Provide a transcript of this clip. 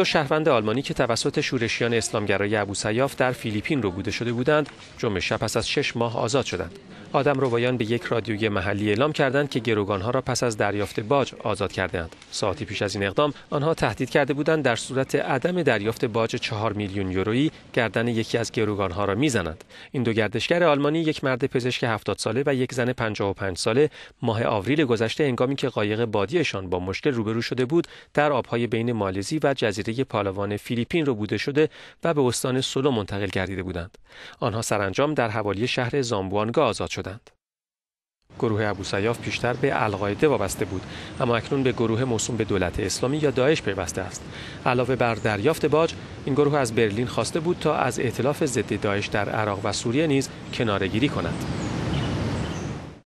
دو شهروند آلمانی که توسط شورشیان اسلامگرای ابوسیاف در فیلیپین رو بوده شده بودند جمعه شب پس از شش ماه آزاد شدند آدم روایان به یک رادیوی محلی اعلام کردند که گروگانها را پس از دریافت باج آزاد کردهاند ساعتی پیش از این اقدام آنها تهدید کرده بودند در صورت عدم دریافت باج چهار میلیون یورویی گردن یکی از گروگانها را میزنند این دو گردشگر آلمانی یک مرد پزشک 70 ساله و یک زن 55 ساله ماه آوریل گذشته هنگامی که قایق بادیشان با مشکل روبرو شده بود در آبهای بین مالزی و جزیره پالوان فیلیپین رو بوده شده و به استان سولو منتقل گردیده بودند. آنها سرانجام در حوالی شهر زامبوانگا آزاد شدند. گروه ابوسیاف پیشتر به القاعده وابسته بود اما اکنون به گروه موسوم به دولت اسلامی یا داعش پیوسته است علاوه بر دریافت باج این گروه از برلین خواسته بود تا از ائتلاف ضد داعش در عراق و سوریه نیز کنارگیری کند